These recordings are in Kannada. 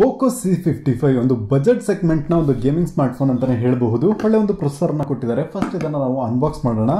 ಪೋಕೋ ಸಿ ಫಿಫ್ಟಿ ಫೈವ್ ಒಂದು ಬಜೆಟ್ ಸೆಗ್ಮೆಂಟ್ನ ಒಂದು ಗೇಮಿಂಗ್ ಸ್ಮಾರ್ಟ್ಫೋನ್ ಅಂತಲೇ ಹೇಳಬಹುದು ಒಳ್ಳೆ ಒಂದು ಪ್ರೊಸೆಸರ್ನ ಕೊಟ್ಟಿದ್ದಾರೆ ಫಸ್ಟ್ ಇದನ್ನು ನಾವು ಅನ್ಬಾಕ್ಸ್ ಮಾಡೋಣ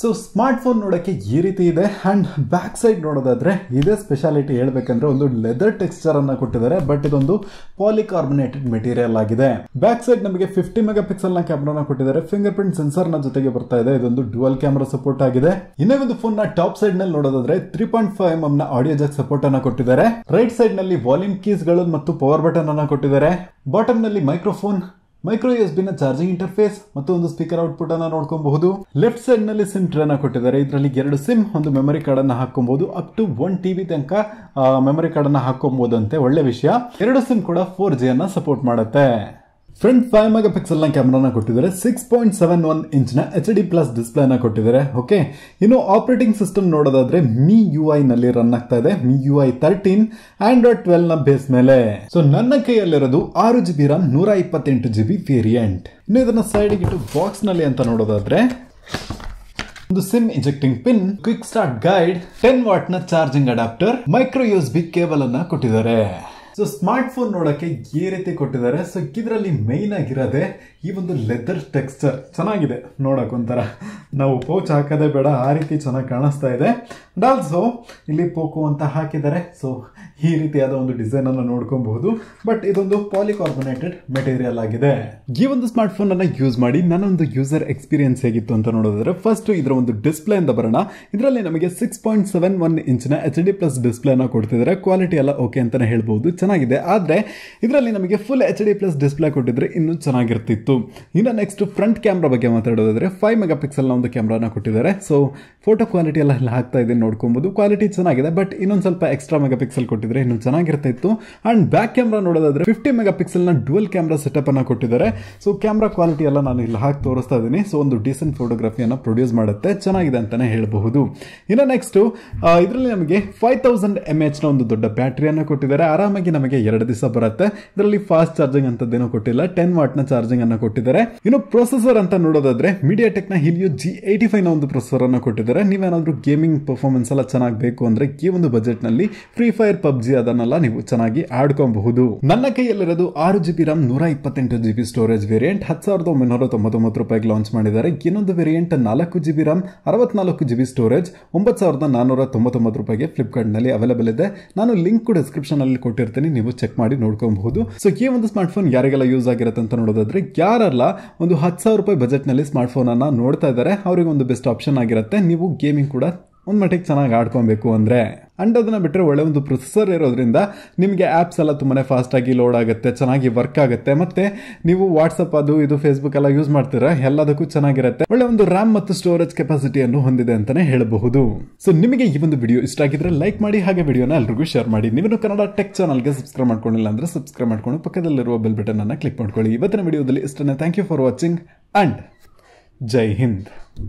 ಸೊ ಸ್ಮಾರ್ಟ್ ಫೋನ್ ನೋಡೋಕ್ಕೆ ಈ ರೀತಿ ಇದೆ ಆ್ಯಂಡ್ ಬ್ಯಾಕ್ ಸೈಡ್ ನೋಡೋದಾದರೆ ಇದೇ ಸ್ಪೆಷಾಲಿಟಿ ಹೇಳಬೇಕಂದ್ರೆ ಒಂದು ಲೆದರ್ ಟೆಕ್ಸ್ಚರನ್ನು ಕೊಟ್ಟಿದ್ದಾರೆ ಬಟ್ ಇದೊಂದು ಪಾಲಿಕಾರ್ಬನೇಟೆಡ್ ಮೆಟೀರಿಯಲ್ ಆಗಿದೆ ಬ್ಯಾಕ್ ಸೈಡ್ ನಮಗೆ ಫಿಫ್ಟಿ ಮೆಗಾ ಪಿಕ್ಸೆಲ್ನ ಕ್ಯಾಮ್ರಾನ ಕೊಟ್ಟಿದ್ದಾರೆ ಫಿಂಗರ್ ಪ್ರಿಂಟ್ ಸೆನ್ಸರ್ನ ಜೊತೆಗೆ ಬರ್ತಾ ಇದೆ ಇದೊಂದು ಡುವಲ್ ಕ್ಯಾಮ್ರಾ ಸಪೋರ್ಟ್ ಆಗಿದೆ ಇನ್ನೇ ಒಂದು ಫೋನ್ನ ಟಾಪ್ ಸೈಡ್ ನಲ್ಲಿ ನೋಡೋದಾದ್ರೆ ತ್ರೀ ಪಾಯಿಂಟ್ ಫೈವ್ ಎಮ್ ನ ಆಡಿಯೋ ಜಾಕ್ ಸಪೋರ್ಟ್ ಅನ್ನ ಕೊಟ್ಟಿದ್ದಾರೆ ರೈಟ್ ಸೈಡ್ ನಲ್ಲಿ ವಾಲ್ಯೂಮ್ ಕೀಸ್ಗಳು ಮತ್ತು ಪವರ್ ಬಟನ್ ಅನ್ನು ಕೊಟ್ಟಿದ್ದಾರೆ ನಲ್ಲಿ ಮೈಕ್ರೋಫೋನ್ ಮೈಕ್ರೋ ಎಸ್ ಬಿನ ಚಾರ್ಜಿಂಗ್ ಇಂಟರ್ಫೇಸ್ ಮತ್ತು ಒಂದು ಸ್ಪೀಕರ್ ಔಟ್ಪುಟ್ ಅನ್ನ ನೋಡ್ಕೊಬಹುದು ಲೆಫ್ಟ್ ಸೈಡ್ ನಲ್ಲಿ ಸಿಮ್ ಟ್ರೇ ಅನ್ನು ಕೊಟ್ಟಿದ್ದಾರೆ ಇದರಲ್ಲಿ ಎರಡು ಸಿಮ್ ಒಂದು ಮೆಮರಿ ಕಾರ್ಡ್ ಅನ್ನ ಹಾಕೊಬಹುದು ಅಪ್ ಟು ಒನ್ ಟಿ ತನಕ ಮೆಮರಿ ಕಾರ್ಡ್ ಅನ್ನ ಹಾಕೊಬಹುದಂತೆ ಒಳ್ಳೆ ವಿಷಯ ಎರಡು ಸಿಮ್ ಕೂಡ ಫೋರ್ ಜಿ ಅನ್ನ ಸಪೋರ್ಟ್ ಮಾಡುತ್ತೆ ಫ್ರಂಟ್ ಫೈವ್ ಮೆಗಾ ಪಿಕ್ಸೆಲ್ನ ಕ್ಯಾಮ್ರಾನ ಕೊಟ್ಟಿದ್ದಾರೆ ಸಿಕ್ಸ್ ಪಾಯಿಂಟ್ ಸೆವೆನ್ ಒನ್ ಇಂಚ್ನ ಎಚ್ ಡಿ ಪ್ಲಸ್ ಡಿಸ್ಪ್ಲೇನ ಕೊಟ್ಟಿದ್ದಾರೆ ಓಕೆ ಇನ್ನು ಆಪರೇಟಿಂಗ್ ಸಿಸ್ಟಮ್ ನೋಡೋದಾದ್ರೆ ಮಿ ಯು ಐನಲ್ಲಿ ರನ್ ಆಗ್ತಾ ಇದೆ Mi U I thirteen Android ನ ಬೇಸ್ ಮೇಲೆ ಸೊ ನನ್ನ ಕೈಯಲ್ಲಿರೋದು ಆರು ಜಿ ಬಿ ರಾಮ್ ನೂರ ಇಪ್ಪತ್ತೆಂಟು ಜಿ ಬಿ ವೇರಿಯಂಟ್ ಇನ್ನು ಇದನ್ನ ಸೈಡಿಗೆ ಇಟ್ಟು ಬಾಕ್ಸ್ನಲ್ಲಿ ಅಂತ ನೋಡೋದಾದ್ರೆ ಒಂದು SIM injecting pin quick start guide ten watt ನ charging adapter micro U S B cable ಅನ್ನ ಕೊಟ್ಟಿದ್ದಾರೆ ಸೊ ಸ್ಮಾರ್ಟ್ ಫೋನ್ ನೋಡೋಕ್ಕೆ ಈ ರೀತಿ ಕೊಟ್ಟಿದ್ದಾರೆ ಸೊ ಇದರಲ್ಲಿ ಮೈನ್ ಆಗಿರೋದೇ ಈ ಒಂದು ಲೆದರ್ ಟೆಕ್ಸ್ಚರ್ ಚೆನ್ನಾಗಿದೆ ನೋಡೋಕೆ ಒಂಥರ ನಾವು ಪೌಚ್ ಹಾಕೋದೇ ಬೇಡ ಆ ರೀತಿ ಚೆನ್ನಾಗಿ ಕಾಣಿಸ್ತಾ ಇದೆ ಆಲ್ಸೋ ಇಲ್ಲಿ ಪೋಕೋ ಅಂತ ಹಾಕಿದ್ದಾರೆ ಸೊ ಈ ರೀತಿಯಾದ ಒಂದು ಡಿಸೈನ್ ಅನ್ನು ನೋಡ್ಕೊಬಹುದು ಬಟ್ ಇದೊಂದು ಪಾಲಿಕಾರ್ಬೊನೇಟೆಡ್ ಮೆಟೀರಿಯಲ್ ಆಗಿದೆ ಈ ಒಂದು ಸ್ಮಾರ್ಟ್ ಫೋನ್ ಅನ್ನ ಯೂಸ್ ಮಾಡಿ ನನ್ನ ಒಂದು ಯೂಸರ್ ಎಕ್ಸ್ಪೀರಿಯನ್ಸ್ ಹೇಗಿತ್ತು ಅಂತ ನೋಡೋದಾದ್ರೆ ಫಸ್ಟ್ ಇದರ ಒಂದು ಡಿಸ್ಪ್ಲೇ ಅಂತ ಬರೋಣ ಇದರಲ್ಲಿ ನಮಗೆ ಸಿಕ್ಸ್ ಪಾಯಿಂಟ್ ಸೆವೆನ್ ಒನ್ ಇಂಚಿನ ಎಚ್ ಡಿ ಪ್ಲಸ್ ಡಿಸ್ಪ್ಲೇನ ಕೊಡ್ತಿದ್ದಾರೆ ಕ್ವಾಲಿಟಿ ಎಲ್ಲ ಓಕೆ ಅಂತಾನೆ ಹೇಳ್ಬಹುದು ಚೆನ್ನಾಗಿದೆ ಆದ್ರೆ ಇದರಲ್ಲಿ ನಮಗೆ full H D plus display ಕೊಟ್ಟಿದ್ರೆ ಇನ್ನೂ ಚೆನ್ನಾಗಿರ್ತಿತ್ತು ಇನ್ನ ನೆಕ್ಸ್ಟ್ ಫ್ರಂಟ್ ಕ್ಯಾಮ್ರಾ ಬಗ್ಗೆ ಮಾತಾಡೋದಾದ್ರೆ ಫೈವ್ ಮೆಗಾ ನ ಒಂದು ಕ್ಯಾಮ್ರಾನ ಕೊಟ್ಟಿದ್ದಾರೆ ಸೊ ಫೋಟೋ ಕ್ವಾಲಿಟಿ ಎಲ್ಲ ಹಾಕ್ತಾ ಇದೆ ನೋಡ್ಕೊಬೋದು ಕ್ವಾಲಿಟಿ ಚೆನ್ನಾಗಿದೆ ಬಟ್ ಇನ್ನೊಂದು ಸ್ವಲ್ಪ ಎಕ್ಸ್ಟ್ರಾ ಮೆಗಾ ಪಿಕ್ಸೆಲ್ ಕೊಟ್ಟಿದ್ರೆ ಇನ್ನು ಚೆನ್ನಾಗಿರ್ತಾ ಇತ್ತು ಅಂಡ್ ಬ್ಯಾಕ್ ಕ್ಯಾಮ್ರಾ ನೋಡೋದಾದ್ರೆ ಫಿಫ್ಟಿ ಮೆಗಾ ನ ಡುವೆಲ್ ಕ್ಯಾಮ್ರಾ ಸೆಟಪ್ ಅನ್ನ ಕೊಟ್ಟಿದ್ದಾರೆ ಸೊ ಕ್ಯಾಮ್ರಾ ಕ್ವಾಲಿಟಿ ಎಲ್ಲ ನಾನು ಇಲ್ಲಿ ಹಾಕಿ ತೋರಿಸ್ತಾ ಇದ್ದೀನಿ ಸೊ ಒಂದು ಡೀಸೆಂಟ್ ಫೋಟೋಗ್ರಫಿಯನ್ನು ಪ್ರೊಡ್ಯೂಸ್ ಮಾಡುತ್ತೆ ಚೆನ್ನಾಗಿದೆ ಅಂತಾನೆ ಹೇಳಬಹುದು ಇನ್ನು ನೆಕ್ಸ್ಟು ಇದರಲ್ಲಿ ನಮಗೆ ಫೈವ್ ತೌಸಂಡ್ ಎಮ್ ನ ಒಂದು ದೊಡ್ಡ ಬ್ಯಾಟ್ರಿಯನ್ನು ಕೊಟ್ಟಿದ್ದಾರೆ ಆರಾಮಾಗಿ ನಮಗೆ ಎರಡು ದಿವಸ ಬರುತ್ತೆ ಇದರಲ್ಲಿ ಫಾಸ್ಟ್ ಚಾರ್ಜಿಂಗ್ ಏನೋ ಕೊಟ್ಟಿಲ್ಲ ಟೆನ್ ವಾಟ್ನ ಚಾರ್ಜಿಂಗ್ ಅನ್ನು ಕೊಟ್ಟಿದ್ದಾರೆ ಇನ್ನು ಪ್ರೊಸೆಸರ್ ಅಂತ ನೋಡೋದಾದ್ರೆ ಮೀಡಿಯಾ ಟೆಕ್ನ ಹಿಲಿಯೋ ಜಿ ಏಯ್ಟಿ ಫೈವ್ ನ ಒಂದು ಪ್ರೊಸೆಸರ್ ಅನ್ನು ಕೊಟ್ಟಿದ್ದಾರೆ ನೀವೇನಾದ್ರೂ ಗೇಮಿಂಗ್ ಪರ್ಫಾರ್ಮೆನ್ಸ್ ಎಲ್ಲ ಚೆನ್ನಾಗಿ ಬೇಕು ಅಂದರೆ ಈ ಒಂದು ಬಜೆಟ್ನಲ್ಲಿ ಫ್ರೀ ಫೈರ್ ಪಬ್ ಪಬ್ಜಿ ಅದನ್ನೆಲ್ಲ ನೀವು ಚೆನ್ನಾಗಿ ಆಡ್ಕೊಬಹುದು ನನ್ನ ಕೈಯಲ್ಲಿರೋದು ಆರು ಜಿ ಬಿ ರಾಮ್ ನೂರ ಇಪ್ಪತ್ತೆಂಟು ಜಿ ಬಿ ಸ್ಟೋರೇಜ್ ವೇರಿಯಂಟ್ ಹತ್ತು ಸಾವಿರದ ಒಂಬೈನೂರ ತೊಂಬತ್ತೊಂಬತ್ತು ರೂಪಾಯಿಗೆ ಲಾಂಚ್ ಮಾಡಿದ್ದಾರೆ ಇನ್ನೊಂದು ವೇರಿಯಂಟ್ ನಾಲ್ಕು ಜಿ ಬಿ ರಾಮ್ ಅರವತ್ನಾಲ್ಕು ಜಿ ಬಿ ಸ್ಟೋರೇಜ್ ಒಂಬತ್ತು ಸಾವಿರದ ನಾನ್ನೂರ ತೊಂಬತ್ತೊಂಬತ್ತು ರೂಪಾಯಿಗೆ ಫ್ಲಿಪ್ಕಾರ್ಟ್ನಲ್ಲಿ ಅವೈಲೇಬಲ್ ಇದೆ ನಾನು ಲಿಂಕ್ ಡಿಸ್ಕ್ರಿಪ್ಷನ್ ಅಲ್ಲಿ ಕೊಟ್ಟಿರ್ತೀನಿ ನೀವು ಚೆಕ್ ಮಾಡಿ ನೋಡ್ಕೊಬಹುದು ಸೊ ಈ ಒಂದು ಸ್ಮಾರ್ಟ್ ಫೋನ್ ಯಾರಿಗೆಲ್ಲ ಯೂಸ್ ಆಗಿರುತ್ತೆ ಅಂತ ನೋಡೋದಾದ್ರೆ ಯಾರಲ್ಲ ಒಂದು ಹತ್ತು ಸಾವಿರ ರೂಪಾಯಿ ಬಜೆಟ್ನಲ್ಲಿ ಸ್ಮಾರ್ಟ್ ಫೋನ್ ಅನ್ನ ನೋಡ್ತಾ ಇದ್ದಾರೆ ಅವರಿಗೆ ಒಂದು ಬೆಸ್ಟ್ ಆಪ್ಷನ್ ಆಗಿರುತ್ತೆ ನೀವು ಗೇಮಿಂಗ್ ಕೂಡ ಒಂದ್ ಮಟ್ಟಿಗೆ ಚೆನ್ನಾಗಿ ಆಡ್ಕೊಬೇಕು ಅಂದರೆ ಅಂಡ್ ಅದನ್ನು ಬಿಟ್ಟರೆ ಒಳ್ಳೆ ಒಂದು ಪ್ರೊಸೆಸರ್ ಇರೋದ್ರಿಂದ ನಿಮಗೆ ಆ್ಯಪ್ಸ್ ಎಲ್ಲ ತುಂಬಾ ಫಾಸ್ಟಾಗಿ ಲೋಡ್ ಆಗುತ್ತೆ ಚೆನ್ನಾಗಿ ವರ್ಕ್ ಆಗುತ್ತೆ ಮತ್ತು ನೀವು ವಾಟ್ಸಪ್ ಅದು ಇದು ಫೇಸ್ಬುಕ್ ಎಲ್ಲ ಯೂಸ್ ಮಾಡ್ತೀರಾ ಎಲ್ಲದಕ್ಕೂ ಚೆನ್ನಾಗಿರುತ್ತೆ ಒಳ್ಳೆ ಒಂದು ರ್ಯಾಮ್ ಮತ್ತು ಸ್ಟೋರೇಜ್ ಕೆಪಾಸಿಟಿಯನ್ನು ಹೊಂದಿದೆ ಅಂತಲೇ ಹೇಳಬಹುದು ಸೊ ನಿಮಗೆ ಈ ಒಂದು ವಿಡಿಯೋ ಇಷ್ಟ ಆಗಿದ್ರೆ ಲೈಕ್ ಮಾಡಿ ಹಾಗೆ ವಿಡಿಯೋನ ಎಲ್ರಿಗೂ ಶೇರ್ ಮಾಡಿ ನೀವು ಕನ್ನಡ ಟೆಕ್ ಚಾನಲ್ಗೆ ಸಬ್ಸ್ಕ್ರೈಬ್ ಮಾಡ್ಕೊಂಡಿಲ್ಲ ಅಂದರೆ ಸಬ್ಸ್ಕ್ರೈಬ್ ಮಾಡ್ಕೊಂಡು ಪಕ್ಕದಲ್ಲಿರುವ ಬೆಲ್ ಬಟನ್ ಅನ್ನು ಕ್ಲಿಕ್ ಮಾಡ್ಕೊಳ್ಳಿ ಇವತ್ತಿನ ವಿಡಿಯೋದಲ್ಲಿ ಇಷ್ಟನೇ thank you for watching and ಜೈ ಹಿಂದ್